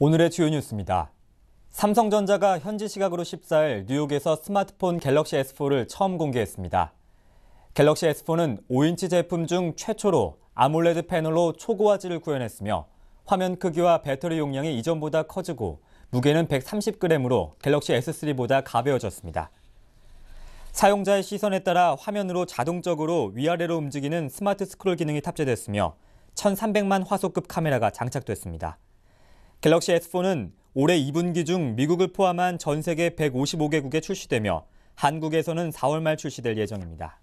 오늘의 주요 뉴스입니다. 삼성전자가 현지 시각으로 14일 뉴욕에서 스마트폰 갤럭시 S4를 처음 공개했습니다. 갤럭시 S4는 5인치 제품 중 최초로 아몰레드 패널로 초고화질을 구현했으며 화면 크기와 배터리 용량이 이전보다 커지고 무게는 130g으로 갤럭시 S3보다 가벼워졌습니다. 사용자의 시선에 따라 화면으로 자동적으로 위아래로 움직이는 스마트 스크롤 기능이 탑재됐으며 1300만 화소급 카메라가 장착됐습니다. 갤럭시 S4는 올해 2분기 중 미국을 포함한 전 세계 155개국에 출시되며 한국에서는 4월 말 출시될 예정입니다.